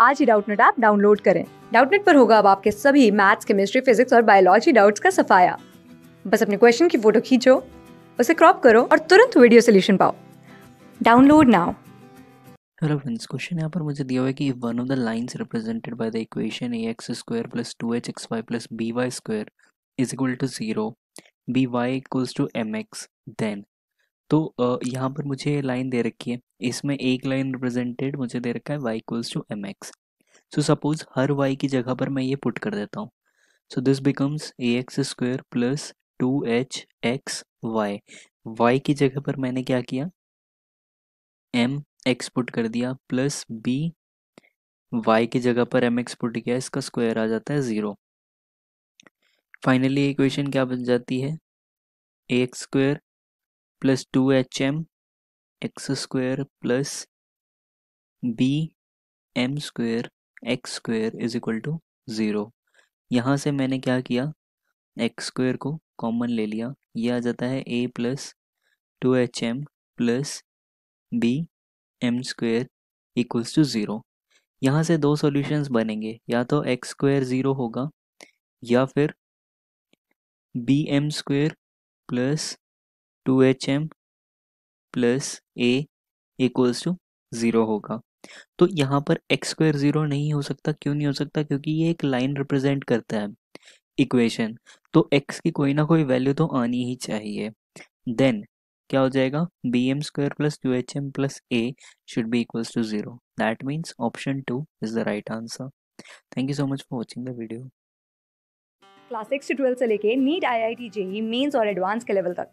आज ही Doubtnut app download करें डाउटनेट पर होगा अब आपके सभी मैथ्स केमिस्ट्री फिजिक्स और बायोलॉजी डाउट्स का सफाया बस अपने क्वेश्चन की फोटो खींचो उसे क्रॉप करो और तुरंत वीडियो सोल्यूशन पाओ download now hello friends question यहाँ पर मुझे दिया हुआ है कि one of the lines represented by the equation A X square plus two H X Y plus B Y square is equal to zero B Y equals to M X then तो यहाँ पर मुझे line दे रखी है इसमें एक line represented मुझे दे रखा है Y equals to M X so suppose हर वाई की जगह पर मैं ये पुट कर देता हूँ so this becomes A X square plus two H X Y Y की जगह पर मैंने क्या किया एम एक्स पुट कर दिया प्लस बी वाई की जगह पर एम एक्स पुट किया इसका स्क्वायर आ जाता है ज़ीरो फाइनली इक्वेशन क्या बन जाती है A X square plus two H M X square plus B M square X square is equal to zero यहाँ से मैंने क्या किया एक्स स्क्वेयर को कॉमन ले लिया ये आ जाता है A plus two H M plus B M square equals to zero यहाँ से दो सॉल्यूशंस बनेंगे या तो एक्स स्क्वेयर ज़ीरो होगा या फिर B M square plus 2hm plus A equals to zero होगा तो यहाँ पर एक्स स्क्वायर ज़ीरो नहीं हो सकता क्यों नहीं हो सकता क्योंकि ये एक लाइन रिप्रेजेंट करता है इक्वेशन तो एक्स की कोई ना कोई वैल्यू तो आनी ही चाहिए देन क्या हो जाएगा B M square plus two H M plus A should be equals to zero that means option two is the right answer thank you so much for watching the video class six से twelfth से लेके NEET I I T JEE Mains और advance के level तक